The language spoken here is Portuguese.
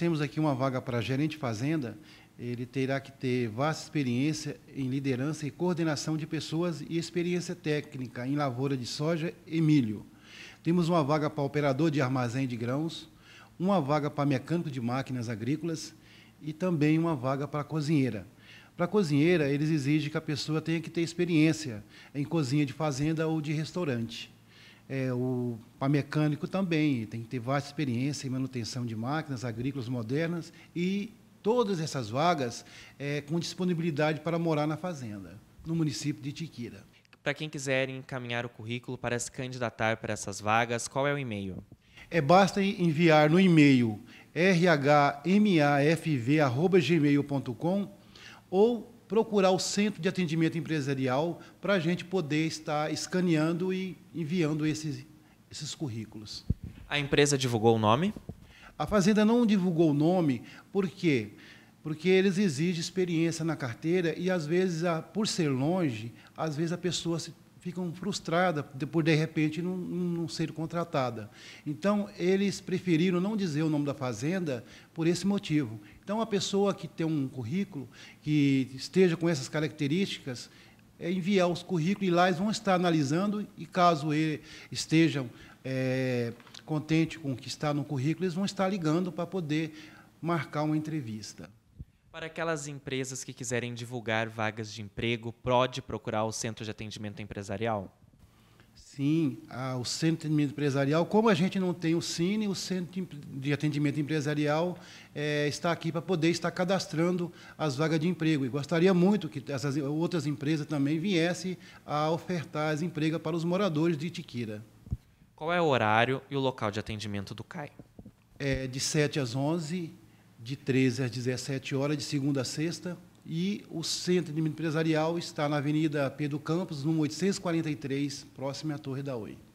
temos aqui uma vaga para gerente de fazenda, ele terá que ter vasta experiência em liderança e coordenação de pessoas e experiência técnica em lavoura de soja e milho. Temos uma vaga para operador de armazém de grãos, uma vaga para mecânico de máquinas agrícolas e também uma vaga para cozinheira. Para cozinheira, eles exigem que a pessoa tenha que ter experiência em cozinha de fazenda ou de restaurante é, o para mecânico também tem que ter vasta experiência em manutenção de máquinas agrícolas modernas e todas essas vagas é, com disponibilidade para morar na fazenda, no município de Tiquira. Para quem quiser encaminhar o currículo para se candidatar para essas vagas, qual é o e-mail? É, basta enviar no e-mail rhmafv.gmail.com ou procurar o centro de atendimento empresarial para a gente poder estar escaneando e enviando esses, esses currículos. A empresa divulgou o nome? A Fazenda não divulgou o nome, por quê? Porque eles exigem experiência na carteira e, às vezes, a, por ser longe, às vezes a pessoa se ficam frustradas por, de repente, não, não ser contratada. Então, eles preferiram não dizer o nome da fazenda por esse motivo. Então, a pessoa que tem um currículo, que esteja com essas características, é enviar os currículos e lá eles vão estar analisando e, caso ele, estejam é, contentes com o que está no currículo, eles vão estar ligando para poder marcar uma entrevista. Para aquelas empresas que quiserem divulgar vagas de emprego, pode procurar o Centro de Atendimento Empresarial? Sim, ah, o Centro de Atendimento Empresarial, como a gente não tem o Cine, o Centro de Atendimento Empresarial é, está aqui para poder estar cadastrando as vagas de emprego. E gostaria muito que essas outras empresas também viessem a ofertar as empregas para os moradores de Itiquira. Qual é o horário e o local de atendimento do CAI? É de 7 às 11 de 13 às 17 horas, de segunda a sexta. E o Centro de Empresarial está na Avenida Pedro Campos, número 843, próximo à Torre da Oi.